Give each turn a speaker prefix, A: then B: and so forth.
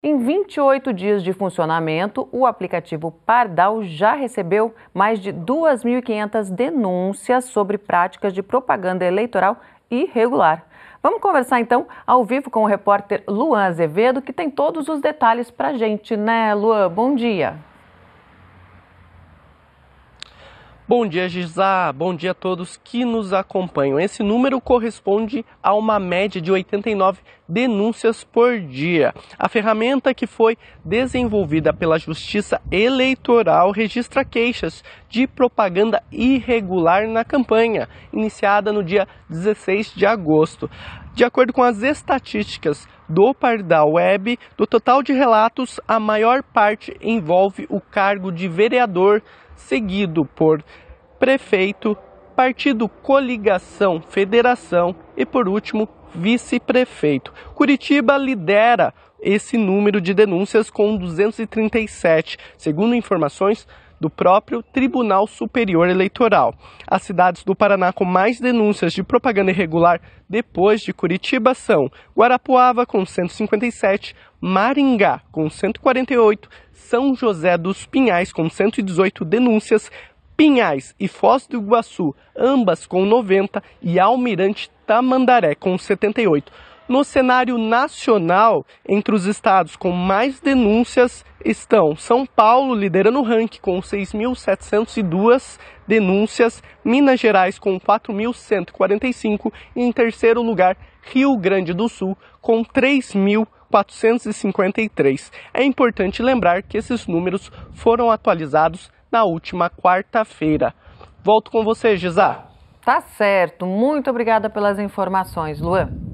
A: Em 28 dias de funcionamento, o aplicativo Pardal já recebeu mais de 2.500 denúncias sobre práticas de propaganda eleitoral irregular. Vamos conversar então ao vivo com o repórter Luan Azevedo, que tem todos os detalhes para gente, né, Luan? Bom dia.
B: Bom dia, Gisá. Bom dia a todos que nos acompanham. Esse número corresponde a uma média de 89 denúncias por dia. A ferramenta que foi desenvolvida pela Justiça Eleitoral registra queixas de propaganda irregular na campanha, iniciada no dia 16 de agosto. De acordo com as estatísticas do Pardal Web, do total de relatos, a maior parte envolve o cargo de vereador, seguido por prefeito, partido coligação, federação e por último vice-prefeito. Curitiba lidera esse número de denúncias com 237, segundo informações do próprio Tribunal Superior Eleitoral. As cidades do Paraná com mais denúncias de propaganda irregular depois de Curitiba são Guarapuava, com 157, Maringá, com 148, São José dos Pinhais, com 118 denúncias, Pinhais e Foz do Iguaçu, ambas com 90, e Almirante Tamandaré, com 78. No cenário nacional, entre os estados com mais denúncias estão São Paulo liderando o ranking com 6.702 denúncias, Minas Gerais com 4.145 e em terceiro lugar Rio Grande do Sul com 3.453. É importante lembrar que esses números foram atualizados na última quarta-feira. Volto com você, Gisá.
A: Tá certo. Muito obrigada pelas informações, Luan.